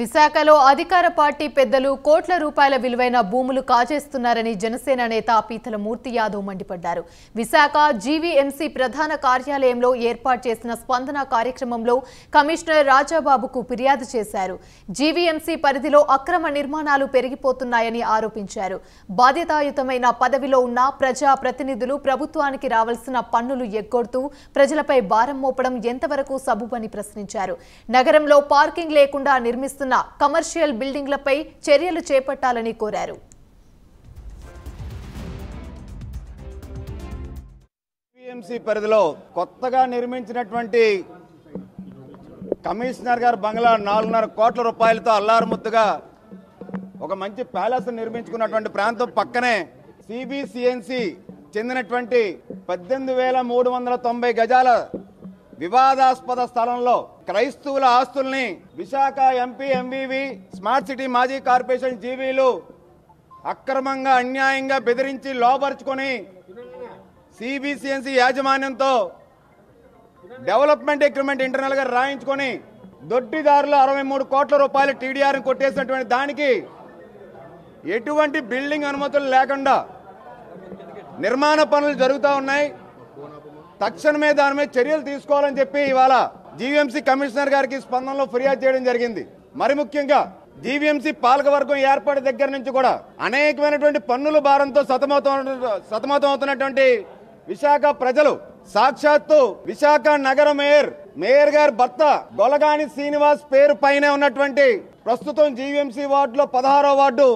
విశాఖలో అధికార పార్టీ పెద్దలు కోట్ల రూపాయల విలువైన భూములు కాజేస్తున్నారని జనసేన నేత పీతల మూర్తి యాదవ్ మండిపడ్డారు విశాఖ జీవీఎంసీ ప్రధాన కార్యాలయంలో ఏర్పాటు చేసిన స్పందన కార్యక్రమంలో కమిషనర్ రాజాబాబుకు ఫిర్యాదు చేశారు జీవీఎంసీ పరిధిలో అక్రమ నిర్మాణాలు పెరిగిపోతున్నాయని ఆరోపించారు బాధ్యతాయుతమైన పదవిలో ఉన్న ప్రజా ప్రతినిధులు ప్రభుత్వానికి రావాల్సిన పన్నులు ఎగ్గొడుతూ ప్రజలపై భారం మోపడం ఎంతవరకు సబుబని ప్రశ్నించారు నగరంలో పార్కింగ్ లేకుండా నిర్మిస్తున్న నిర్మిస్తున్న కమర్షియల్ బిల్డింగ్లపై చర్యలు చేపట్టాలని కోరారు టీఎంసీ పరిధిలో కొత్తగా నిర్మించినటువంటి కమిషనర్ గారు బంగ్లా నాలుగున్నర కోట్ల రూపాయలతో అల్లారుముద్దుగా ఒక మంచి ప్యాలెస్ నిర్మించుకున్నటువంటి ప్రాంతం పక్కనే సిబిసిఎన్సి చెందినటువంటి పద్దెనిమిది గజాల వివాదాస్పద స్థలంలో క్రైస్తవుల ఆస్తుల్ని Visakha MP MVV smart city మాజీ కార్పొరేషన్ జీవీలు అక్రమంగా అన్యాయంగా బెదిరించి లోపరుచుకొని సిబిసిఎన్సి యాజమాన్యంతో డెవలప్మెంట్ అగ్రిమెంట్ ఇంటర్నల్గా రాయించుకొని దొడ్డిదారులు అరవై మూడు కోట్ల రూపాయలు టీడీఆర్ని కొట్టేసినటువంటి దానికి ఎటువంటి బిల్డింగ్ అనుమతులు లేకుండా నిర్మాణ పనులు జరుగుతూ ఉన్నాయి తక్షణమే దాని మీద చర్యలు తీసుకోవాలని చెప్పి ఇవాళ జీవీఎంసీ కమిషనర్ గారికి స్పందనలో ఫిర్యాదు చేయడం జరిగింది మరి ముఖ్యంగా జీవీఎంసీ పాలకవర్గం ఏర్పాటు దగ్గర నుంచి కూడా అనేకమైనటువంటి పన్నుల భారంతో సతమతం సతమతం అవుతున్నటువంటి విశాఖ ప్రజలు సాక్షాత్తు విశాఖ నగర మేయర్ మేయర్ గారి భర్త గొలగాని శ్రీనివాస్ పేరు పైనే ఉన్నటువంటి ప్రస్తుతం జీవీఎంసీ వార్డులో పదహారో వార్డు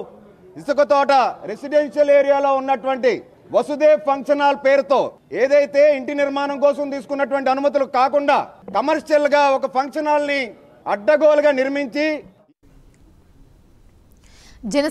ఇసుక తోట రెసిడెన్షియల్ ఏరియాలో ఉన్నటువంటి వసుదేవ్ ఫంక్షన్ హాల్ పేరుతో ఏదైతే ఇంటి నిర్మాణం కోసం తీసుకున్నటువంటి అనుమతులు కాకుండా కమర్షియల్ గా ఒక ఫంక్షన్ హాల్ ని అడ్డగోలుగా నిర్మించి జనసేన